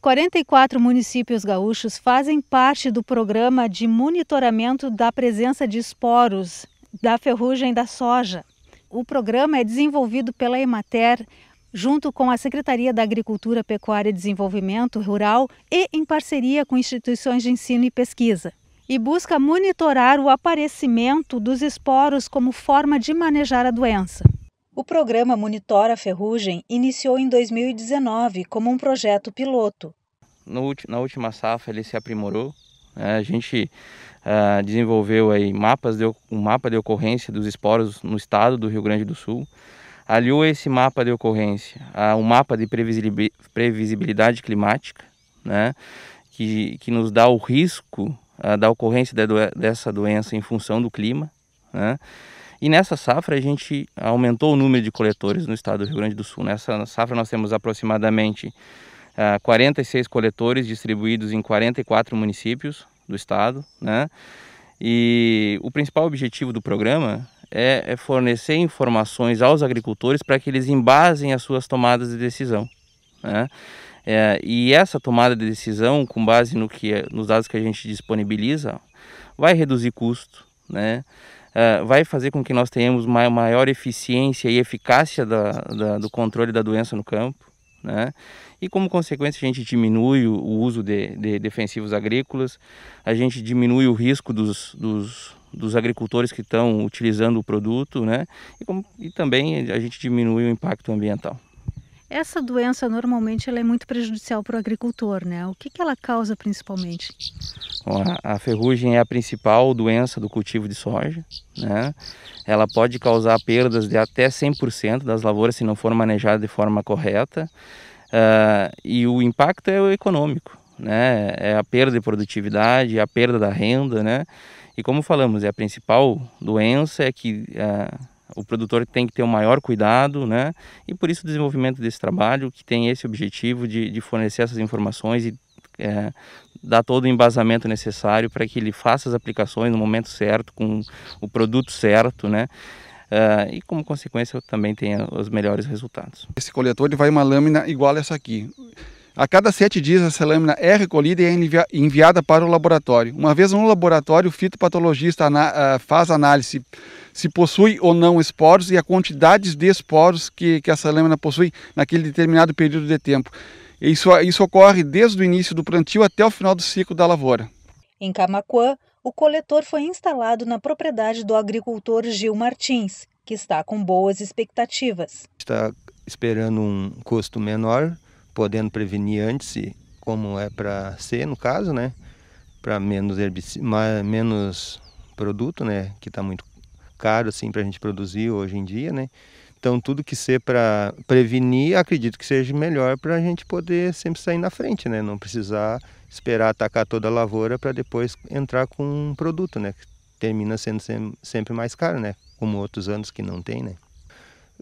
44 municípios gaúchos fazem parte do programa de monitoramento da presença de esporos da ferrugem da soja. O programa é desenvolvido pela Emater junto com a Secretaria da Agricultura, Pecuária e Desenvolvimento Rural e em parceria com instituições de ensino e pesquisa. E busca monitorar o aparecimento dos esporos como forma de manejar a doença. O programa Monitora Ferrugem iniciou em 2019 como um projeto piloto. No, na última safra ele se aprimorou. Né? A gente uh, desenvolveu aí mapas de, um mapa de ocorrência dos esporos no estado do Rio Grande do Sul. Aliou esse mapa de ocorrência a um mapa de previsibilidade climática, né, que, que nos dá o risco uh, da ocorrência de, dessa doença em função do clima. Né, e nessa safra a gente aumentou o número de coletores no estado do Rio Grande do Sul. Nessa safra nós temos aproximadamente uh, ah, 46 coletores distribuídos em 44 municípios do estado, né? E o principal objetivo do programa é, é fornecer informações aos agricultores para que eles embasem as suas tomadas de decisão, né? É, e essa tomada de decisão, com base no que é, nos dados que a gente disponibiliza, vai reduzir custo, né? Ah, vai fazer com que nós tenhamos maior eficiência e eficácia da, da, do controle da doença no campo, né? E como consequência a gente diminui o, o uso de, de, defensivos agrícolas, a gente diminui o risco dos, dos, dos agricultores que estão utilizando o produto, né? E, como, e também a gente diminui o impacto ambiental. Essa doença normalmente ela é muito prejudicial para o agricultor, né? O que, que ela causa principalmente? Bom, a, a ferrugem é a principal doença do cultivo de soja, né? Ela pode causar perdas de até 100% das lavouras se não for manejada de forma correta. Uh, e o impacto é o econômico, né? É a perda de produtividade, a perda da renda, né? E como falamos, é a principal doença é que uh, o produtor tem que ter o um maior cuidado, né? E por isso o desenvolvimento desse trabalho, que tem esse objetivo de, de fornecer essas informações e é, dar todo o embasamento necessário para que ele faça as aplicações no momento certo, com o produto certo, né? Uh, e como consequência eu também tenha os melhores resultados. Esse coletor ele vai uma lâmina igual a essa aqui. A cada sete dias essa lâmina é recolhida e é enviada para o laboratório. Uma vez no laboratório, o fitopatologista ah, faz análise se possui ou não esporos e a quantidade de esporos que, que essa lâmina possui naquele determinado período de tempo. Isso, isso ocorre desde o início do plantio até o final do ciclo da lavoura. Em Camacuã, o coletor foi instalado na propriedade do agricultor Gil Martins, que está com boas expectativas. Está esperando um custo menor, podendo prevenir antes, como é para ser no caso, né? Para menos, menos produto, né? Que está muito caro assim para a gente produzir hoje em dia, né? Então tudo que ser para prevenir, acredito que seja melhor para a gente poder sempre sair na frente, né? Não precisar esperar atacar toda a lavoura para depois entrar com um produto, né? Que termina sendo sempre mais caro, né? Como outros anos que não tem, né?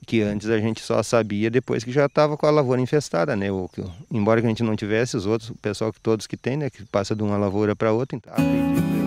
que antes a gente só sabia depois que já estava com a lavoura infestada, né? Ou que, embora que a gente não tivesse os outros, o pessoal que todos que tem, né, que passa de uma lavoura para outra, então, acredito.